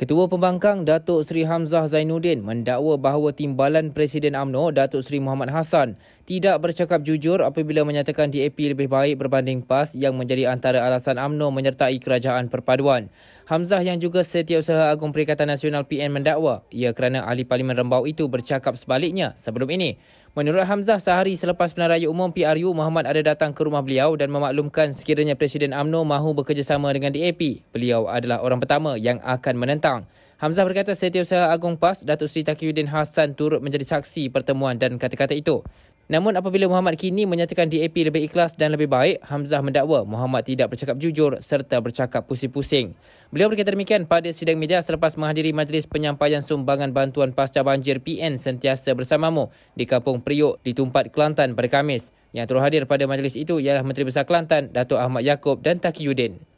Ketua Pembangkang Datuk Seri Hamzah Zainuddin mendakwa bahawa timbalan Presiden AMNO Datuk Seri Muhammad Hassan tidak bercakap jujur apabila menyatakan DAP lebih baik berbanding PAS yang menjadi antara alasan AMNO menyertai kerajaan perpaduan. Hamzah yang juga Setiausaha Agung Perikatan Nasional PN mendakwa ia kerana ahli parlimen Rembau itu bercakap sebaliknya sebelum ini. Menurut Hamzah, sehari selepas pilihan raya umum PRU, Muhammad ada datang ke rumah beliau dan memaklumkan sekiranya Presiden AMNO mahu bekerjasama dengan DAP. Beliau adalah orang pertama yang akan menentang. Hamzah berkata Setiausaha Agung PAS, Datuk Seri Takiuddin Hassan turut menjadi saksi pertemuan dan kata-kata itu. Namun apabila Muhammad kini menyatakan DAP lebih ikhlas dan lebih baik, Hamzah mendakwa Muhammad tidak bercakap jujur serta bercakap pusing-pusing. Beliau berkata demikian pada sidang media selepas menghadiri majlis penyampaian sumbangan bantuan pasca banjir PN sentiasa bersamamu di Kampung Priok di Tumpat, Kelantan pada Kamis. Yang terhadir pada majlis itu ialah Menteri Besar Kelantan, Datuk Ahmad Yaakob dan Taki Yudin.